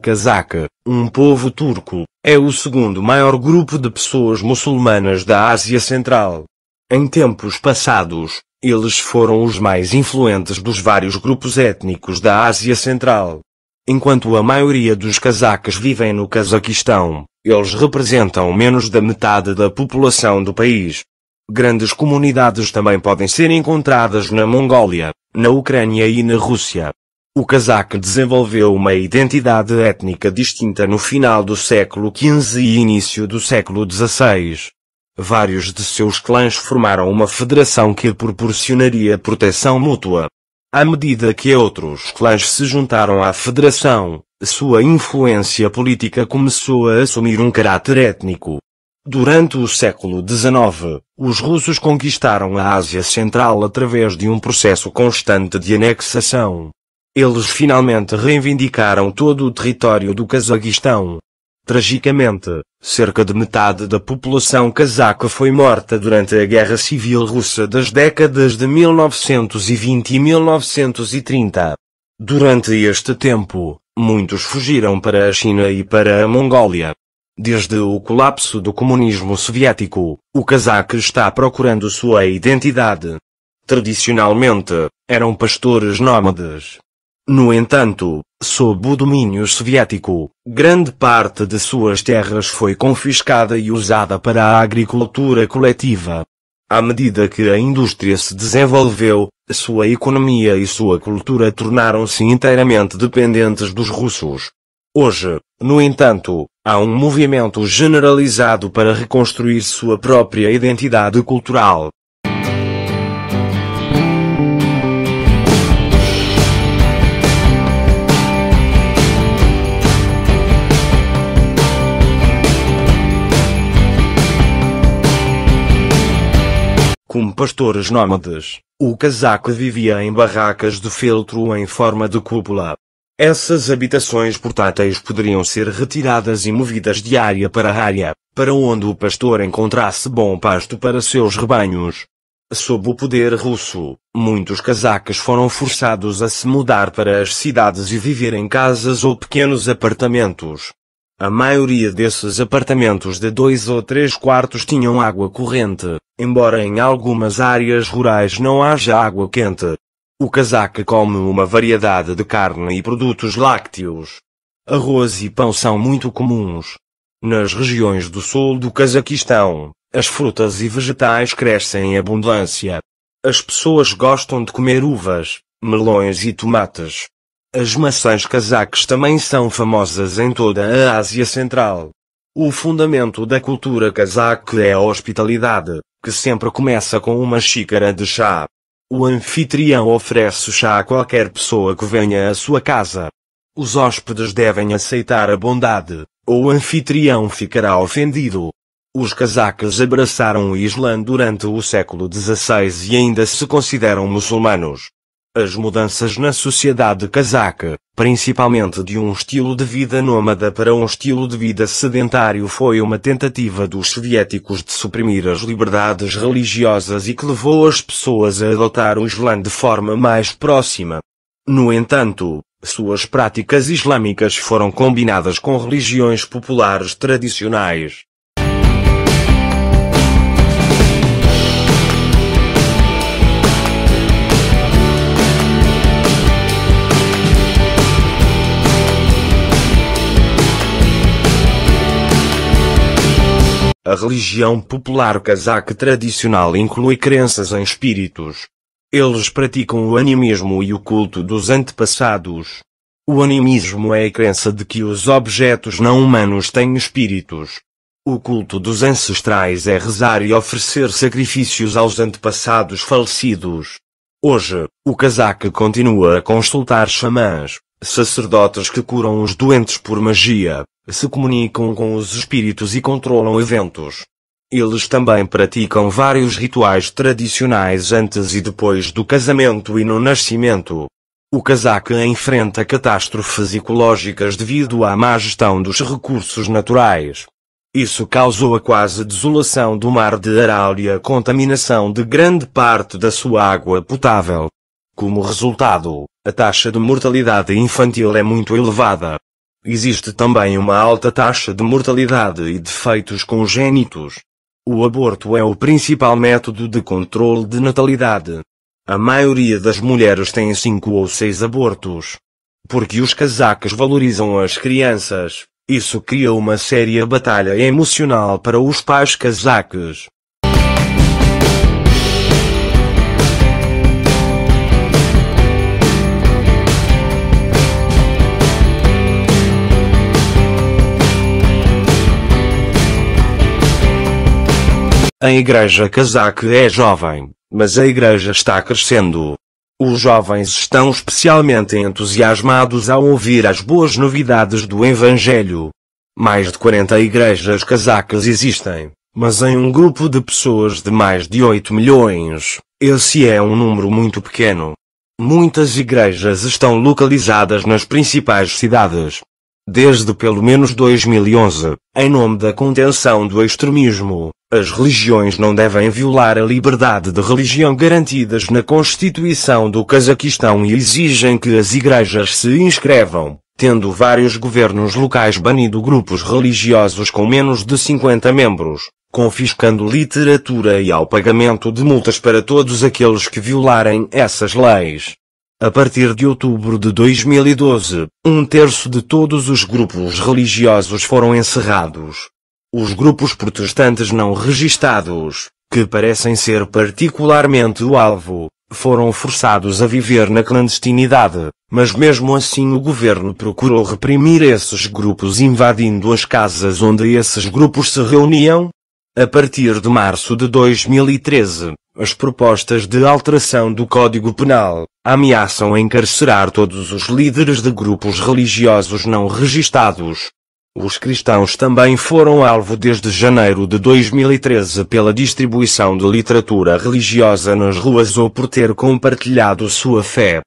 Kazakh, um povo turco, é o segundo maior grupo de pessoas muçulmanas da Ásia Central. Em tempos passados, eles foram os mais influentes dos vários grupos étnicos da Ásia Central. Enquanto a maioria dos casacas vivem no Cazaquistão, eles representam menos da metade da população do país. Grandes comunidades também podem ser encontradas na Mongólia, na Ucrânia e na Rússia. O cazaque desenvolveu uma identidade étnica distinta no final do século XV e início do século XVI. Vários de seus clãs formaram uma federação que proporcionaria proteção mútua. À medida que outros clãs se juntaram à federação, sua influência política começou a assumir um caráter étnico. Durante o século XIX, os russos conquistaram a Ásia Central através de um processo constante de anexação. Eles finalmente reivindicaram todo o território do Cazaquistão. Tragicamente, cerca de metade da população cazaca foi morta durante a Guerra Civil Russa das décadas de 1920 e 1930. Durante este tempo, muitos fugiram para a China e para a Mongólia. Desde o colapso do comunismo soviético, o cazaque está procurando sua identidade. Tradicionalmente, eram pastores nômades, no entanto, sob o domínio soviético, grande parte de suas terras foi confiscada e usada para a agricultura coletiva. À medida que a indústria se desenvolveu, sua economia e sua cultura tornaram-se inteiramente dependentes dos russos. Hoje, no entanto, há um movimento generalizado para reconstruir sua própria identidade cultural. pastores nômades, o casaco vivia em barracas de feltro em forma de cúpula. Essas habitações portáteis poderiam ser retiradas e movidas de área para área, para onde o pastor encontrasse bom pasto para seus rebanhos. Sob o poder russo, muitos casacas foram forçados a se mudar para as cidades e viver em casas ou pequenos apartamentos, a maioria desses apartamentos de dois ou três quartos tinham água corrente, embora em algumas áreas rurais não haja água quente. O casaca come uma variedade de carne e produtos lácteos. Arroz e pão são muito comuns. Nas regiões do sul do Cazaquistão, as frutas e vegetais crescem em abundância. As pessoas gostam de comer uvas, melões e tomates. As maçãs cazaques também são famosas em toda a Ásia Central. O fundamento da cultura cazaque é a hospitalidade, que sempre começa com uma xícara de chá. O anfitrião oferece chá a qualquer pessoa que venha à sua casa. Os hóspedes devem aceitar a bondade, ou o anfitrião ficará ofendido. Os cazaques abraçaram o Islã durante o século XVI e ainda se consideram muçulmanos. As mudanças na sociedade casaca, principalmente de um estilo de vida nômada para um estilo de vida sedentário, foi uma tentativa dos soviéticos de suprimir as liberdades religiosas e que levou as pessoas a adotar o Islã de forma mais próxima. No entanto, suas práticas islâmicas foram combinadas com religiões populares tradicionais, A religião popular cazaca tradicional inclui crenças em espíritos. Eles praticam o animismo e o culto dos antepassados. O animismo é a crença de que os objetos não humanos têm espíritos. O culto dos ancestrais é rezar e oferecer sacrifícios aos antepassados falecidos. Hoje, o casaca continua a consultar xamãs, Sacerdotes que curam os doentes por magia, se comunicam com os espíritos e controlam eventos. Eles também praticam vários rituais tradicionais antes e depois do casamento e no nascimento. O casaco enfrenta catástrofes ecológicas devido à má gestão dos recursos naturais. Isso causou a quase desolação do mar de Arália, contaminação de grande parte da sua água potável, como resultado, a taxa de mortalidade infantil é muito elevada. Existe também uma alta taxa de mortalidade e defeitos congênitos. O aborto é o principal método de controle de natalidade. A maioria das mulheres tem cinco ou seis abortos. Porque os casacas valorizam as crianças, isso cria uma séria batalha emocional para os pais casaques. A igreja casaca é jovem, mas a igreja está crescendo. Os jovens estão especialmente entusiasmados ao ouvir as boas novidades do Evangelho. Mais de 40 igrejas casacas existem, mas em um grupo de pessoas de mais de 8 milhões, esse é um número muito pequeno. Muitas igrejas estão localizadas nas principais cidades. Desde pelo menos 2011, em nome da contenção do extremismo, as religiões não devem violar a liberdade de religião garantidas na Constituição do Cazaquistão e exigem que as igrejas se inscrevam, tendo vários governos locais banido grupos religiosos com menos de 50 membros, confiscando literatura e ao pagamento de multas para todos aqueles que violarem essas leis. A partir de outubro de 2012, um terço de todos os grupos religiosos foram encerrados, os grupos protestantes não registados, que parecem ser particularmente o alvo, foram forçados a viver na clandestinidade, mas mesmo assim o governo procurou reprimir esses grupos invadindo as casas onde esses grupos se reuniam. A partir de março de 2013, as propostas de alteração do Código Penal ameaçam encarcerar todos os líderes de grupos religiosos não registados, os cristãos também foram alvo desde janeiro de 2013 pela distribuição de literatura religiosa nas ruas ou por ter compartilhado sua fé.